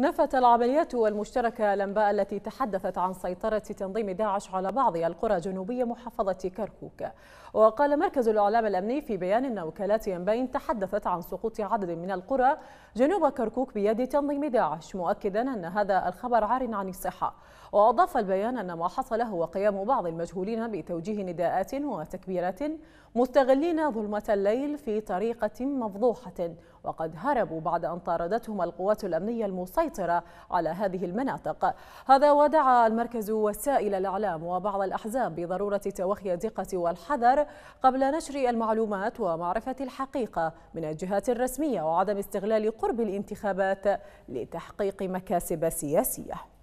نفت العمليات المشتركة الأنباء التي تحدثت عن سيطرة تنظيم داعش على بعض القرى جنوبية محافظة كركوك وقال مركز الإعلام الأمني في بيان أن وكالات أنباء تحدثت عن سقوط عدد من القرى جنوب كركوك بيد تنظيم داعش مؤكدا أن هذا الخبر عار عن الصحة وأضاف البيان أن ما حصل هو قيام بعض المجهولين بتوجيه نداءات وتكبيرات مستغلين ظلمة الليل في طريقة مفضوحة وقد هربوا بعد أن طاردتهم القوات الأمنية المسيطرة السيطرة على هذه المناطق هذا ودعا المركز وسائل الإعلام وبعض الأحزاب بضرورة توخي الدقة والحذر قبل نشر المعلومات ومعرفة الحقيقة من الجهات الرسمية وعدم استغلال قرب الانتخابات لتحقيق مكاسب سياسية